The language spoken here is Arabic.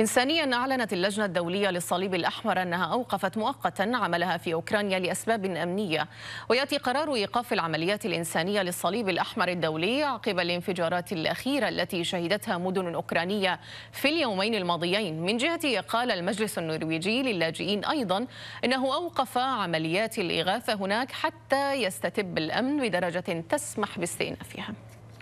إنسانيا أعلنت اللجنة الدولية للصليب الأحمر أنها أوقفت مؤقتا عملها في أوكرانيا لأسباب أمنية ويأتي قرار إيقاف العمليات الإنسانية للصليب الأحمر الدولي عقب الانفجارات الأخيرة التي شهدتها مدن أوكرانية في اليومين الماضيين من جهته قال المجلس النرويجي للاجئين أيضا أنه أوقف عمليات الإغاثة هناك حتى يستتب الأمن بدرجة تسمح باستئنافها